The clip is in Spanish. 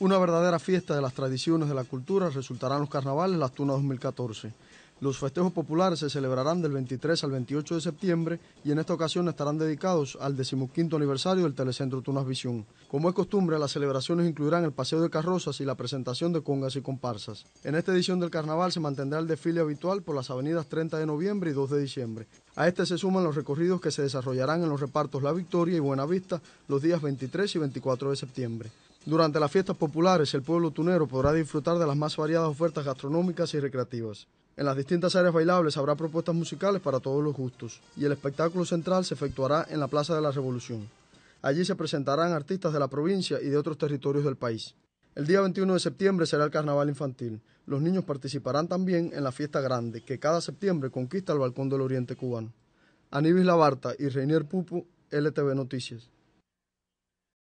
Una verdadera fiesta de las tradiciones de la cultura resultarán los carnavales Las Tunas 2014. Los festejos populares se celebrarán del 23 al 28 de septiembre y en esta ocasión estarán dedicados al 15 aniversario del Telecentro Tunas Visión. Como es costumbre, las celebraciones incluirán el paseo de carrozas y la presentación de congas y comparsas. En esta edición del carnaval se mantendrá el desfile habitual por las avenidas 30 de noviembre y 2 de diciembre. A este se suman los recorridos que se desarrollarán en los repartos La Victoria y Buena Vista los días 23 y 24 de septiembre. Durante las fiestas populares, el pueblo tunero podrá disfrutar de las más variadas ofertas gastronómicas y recreativas. En las distintas áreas bailables habrá propuestas musicales para todos los gustos y el espectáculo central se efectuará en la Plaza de la Revolución. Allí se presentarán artistas de la provincia y de otros territorios del país. El día 21 de septiembre será el Carnaval Infantil. Los niños participarán también en la Fiesta Grande, que cada septiembre conquista el Balcón del Oriente Cubano. Aníbal Labarta y Reinier Pupo, LTV Noticias.